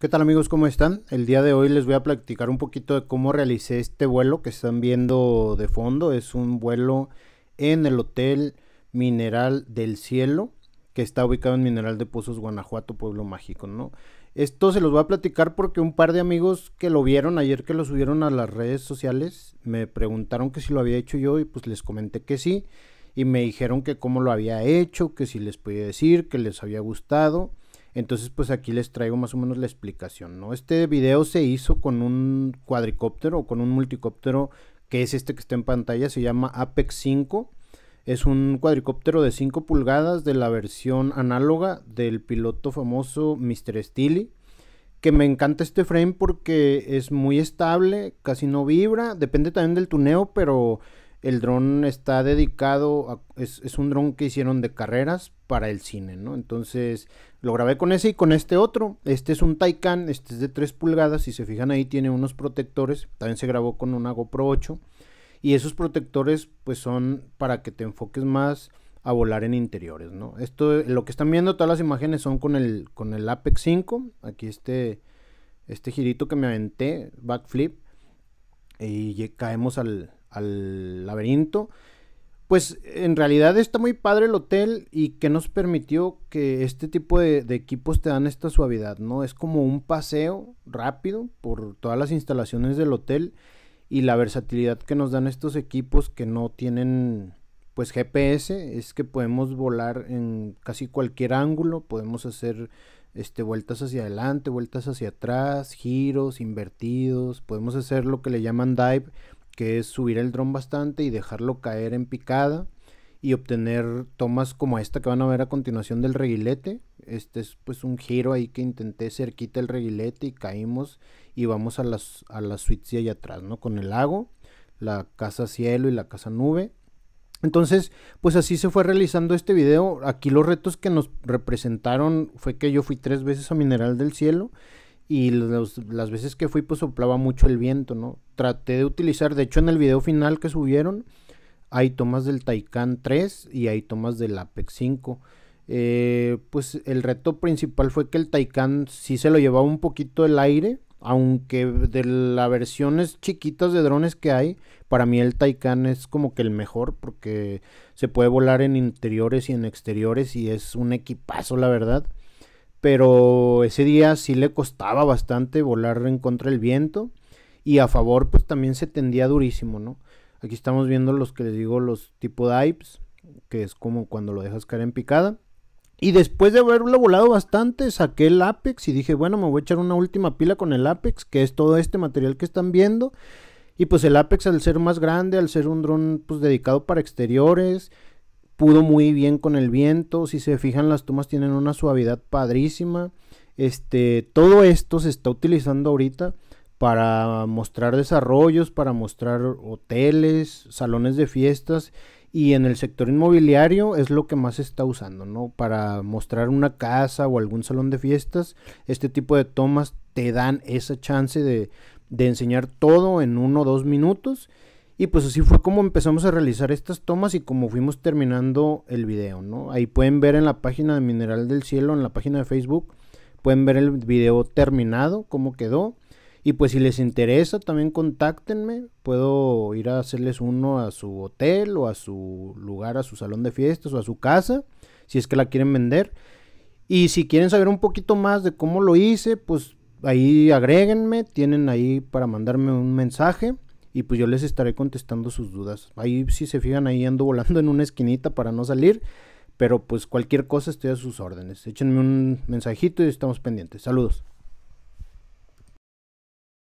¿Qué tal amigos? ¿Cómo están? El día de hoy les voy a platicar un poquito de cómo realicé este vuelo que están viendo de fondo. Es un vuelo en el Hotel Mineral del Cielo que está ubicado en Mineral de Pozos, Guanajuato, Pueblo Mágico, ¿no? Esto se los voy a platicar porque un par de amigos que lo vieron ayer que lo subieron a las redes sociales me preguntaron que si lo había hecho yo y pues les comenté que sí y me dijeron que cómo lo había hecho, que si les podía decir, que les había gustado entonces, pues aquí les traigo más o menos la explicación, ¿no? Este video se hizo con un cuadricóptero o con un multicóptero que es este que está en pantalla, se llama Apex 5. Es un cuadricóptero de 5 pulgadas de la versión análoga del piloto famoso Mr. Steely. Que me encanta este frame porque es muy estable, casi no vibra. Depende también del tuneo, pero el dron está dedicado es, es, un dron que hicieron de carreras para el cine, ¿no? Entonces lo grabé con ese y con este otro. Este es un Taycan, este es de 3 pulgadas, si se fijan ahí tiene unos protectores, también se grabó con una GoPro 8 y esos protectores pues son para que te enfoques más a volar en interiores, ¿no? Esto, lo que están viendo todas las imágenes son con el, con el Apex 5, aquí este, este girito que me aventé, backflip, y caemos al, al laberinto pues en realidad está muy padre el hotel y que nos permitió que este tipo de, equipos te dan esta suavidad, ¿no? Es como un paseo rápido por todas las instalaciones del hotel y la versatilidad que nos dan estos equipos que no tienen pues GPS, es que podemos volar en casi cualquier ángulo, podemos hacer este, vueltas hacia adelante, vueltas hacia atrás, giros, invertidos, podemos hacer lo que le llaman dive, que es subir el dron bastante y dejarlo caer en picada y obtener tomas como esta que van a ver a continuación del reguilete. Este es pues un giro ahí que intenté cerquita el reguilete y caímos y vamos a las, a la suites allá atrás, ¿no? Con el lago, la casa cielo y la casa nube. Entonces, pues así se fue realizando este video. Aquí los retos que nos representaron fue que yo fui tres veces a Mineral del Cielo y las veces que fui pues soplaba mucho el viento, ¿no? Traté de utilizar, de hecho en el video final que subieron hay tomas del Taycan 3 y hay tomas del Apex 5. Eh, pues el reto principal fue que el Taycan sí se lo llevaba un poquito el aire, aunque de las versiones chiquitas de drones que hay, para mí el Taycan es como que el mejor porque se puede volar en interiores y en exteriores y es un equipazo la verdad pero ese día sí le costaba bastante volar en contra del viento y a favor pues también se tendía durísimo, ¿no? Aquí estamos viendo los que les digo los tipo dives, que es como cuando lo dejas caer en picada. Y después de haberlo volado bastante, saqué el Apex y dije, bueno, me voy a echar una última pila con el Apex, que es todo este material que están viendo. Y pues el Apex al ser más grande, al ser un dron pues dedicado para exteriores, pudo muy bien con el viento. Si se fijan, las tomas tienen una suavidad padrísima. Este, todo esto se está utilizando ahorita para mostrar desarrollos, para mostrar hoteles, salones de fiestas y en el sector inmobiliario es lo que más se está usando, ¿no? Para mostrar una casa o algún salón de fiestas, este tipo de tomas te dan esa chance de, de enseñar todo en uno o dos minutos y pues así fue como empezamos a realizar estas tomas y como fuimos terminando el video, ¿no? Ahí pueden ver en la página de Mineral del Cielo, en la página de Facebook, pueden ver el video terminado, cómo quedó. Y pues si les interesa, también contáctenme. Puedo ir a hacerles uno a su hotel o a su lugar, a su salón de fiestas o a su casa, si es que la quieren vender. Y si quieren saber un poquito más de cómo lo hice, pues ahí agréguenme, tienen ahí para mandarme un mensaje y pues yo les estaré contestando sus dudas. Ahí si se fijan, ahí ando volando en una esquinita para no salir, pero pues cualquier cosa estoy a sus órdenes. Échenme un mensajito y estamos pendientes. Saludos.